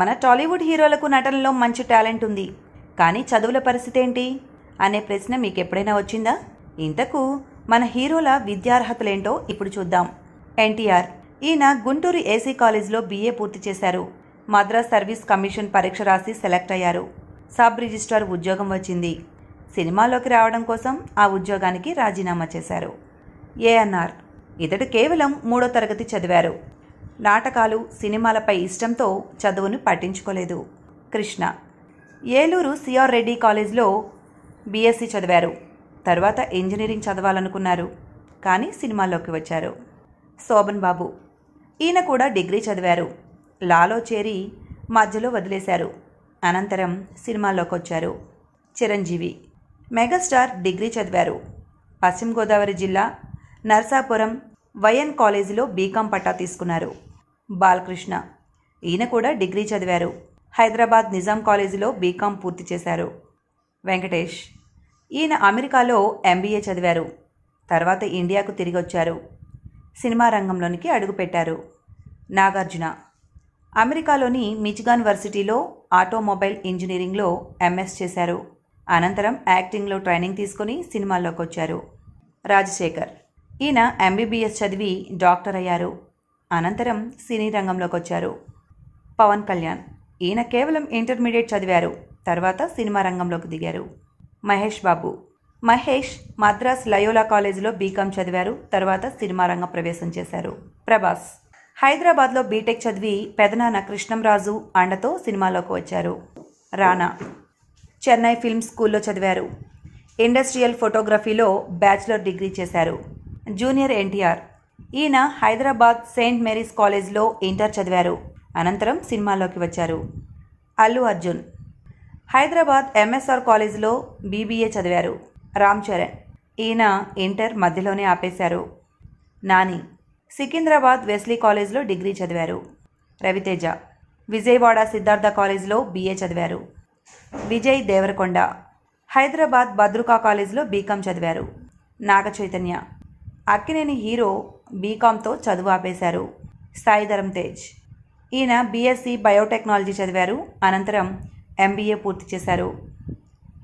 మన టాలీవుడ్ హీరోలకు నటనలో మంచి టాలెంట్ ఉంది కానీ చదువుల పరిస్థితి ఏంటి అనే ప్రశ్న మీకు ఎప్పుడైనా వచ్చిందా ఇంతకు మన హీరోల విద్యార్హతలేంటో ఇప్పుడు చూద్దాం ఎన్టీఆర్ ఈయన గుంటూరు ఏసీ కాలేజ్లో బీఏ పూర్తి చేశారు మద్రాస్ సర్వీస్ కమిషన్ పరీక్ష రాసి సెలెక్ట్ అయ్యారు సబ్ రిజిస్ట్రార్ ఉద్యోగం వచ్చింది సినిమాలోకి రావడం కోసం ఆ ఉద్యోగానికి రాజీనామా చేశారు ఏఎన్ఆర్ ఇతడు కేవలం మూడో తరగతి చదివారు నాటకాలు సినిమాలపై ఇష్టంతో చదువును పట్టించుకోలేదు కృష్ణ ఏలూరు సిఆర్ రెడ్డి కాలేజ్లో బీఎస్సీ చదివారు తర్వాత ఇంజనీరింగ్ చదవాలనుకున్నారు కానీ సినిమాల్లోకి వచ్చారు శోభన్ బాబు ఈయన కూడా డిగ్రీ చదివారు లాలో చేరి మధ్యలో వదిలేశారు అనంతరం సినిమాల్లోకి వచ్చారు చిరంజీవి మెగాస్టార్ డిగ్రీ చదివారు పశ్చిమ గోదావరి జిల్లా నర్సాపురం వైఎన్ కాలేజీలో బీకాం పట్టా తీసుకున్నారు బాలకృష్ణ ఈయన కూడా డిగ్రీ చదివారు హైదరాబాద్ నిజాం కాలేజీలో బీకాం పూర్తి చేశారు వెంకటేష్ ఈయన అమెరికాలో ఎంబీఏ చదివారు తర్వాత ఇండియాకు తిరిగి వచ్చారు సినిమా రంగంలోనికి అడుగుపెట్టారు నాగార్జున అమెరికాలోని మిచిగాన్ వర్సిటీలో ఆటోమొబైల్ ఇంజనీరింగ్లో ఎంఎస్ చేశారు అనంతరం యాక్టింగ్లో ట్రైనింగ్ తీసుకుని సినిమాల్లోకి వచ్చారు రాజశేఖర్ ఈయన ఎంబీబీఎస్ చదివి డాక్టర్ అయ్యారు అనంతరం సినీ రంగంలోకి వచ్చారు పవన్ కళ్యాణ్ ఈయన కేవలం ఇంటర్మీడియట్ చదివారు తర్వాత సినిమా రంగంలోకి దిగారు మహేష్ బాబు మహేష్ మద్రాస్ లయోలా కాలేజీలో బీకాం చదివారు తర్వాత సినిమా రంగం ప్రవేశం చేశారు ప్రభాస్ హైదరాబాద్లో బీటెక్ చదివి పెదనాన్న కృష్ణంరాజు అండతో సినిమాలోకి వచ్చారు రానా చెన్నై ఫిల్మ్ స్కూల్లో చదివారు ఇండస్ట్రియల్ ఫోటోగ్రఫీలో బ్యాచిలర్ డిగ్రీ చేశారు జూనియర్ ఎన్టీఆర్ ఈయన హైదరాబాద్ సెయింట్ మేరీస్ కాలేజ్లో ఇంటర్ చదివారు అనంతరం సినిమాలోకి వచ్చారు అల్లు అర్జున్ హైదరాబాద్ ఎంఎస్ఆర్ కాలేజీలో బీబీఏ చదివారు రామ్ చరణ్ ఈయన ఇంటర్ మధ్యలోనే ఆపేశారు నాని సికింద్రాబాద్ వెస్లీ కాలేజ్లో డిగ్రీ చదివారు రవితేజ విజయవాడ సిద్ధార్థ కాలేజ్లో బీఏ చదివారు విజయ్ దేవరకొండ హైదరాబాద్ భద్రుకా కాలేజ్లో బీకాం చదివారు నాగ చైతన్య అక్కినేని హీరో బీకామ్తో చదువు ఆపేశారు సాయిధరం తేజ్ ఈయన బీఎస్సీ బయోటెక్నాలజీ చదివారు అనంతరం ఎంబీఏ పూర్తి చేశారు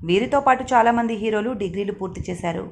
వీరితో పాటు చాలామంది హీరోలు డిగ్రీలు పూర్తి చేశారు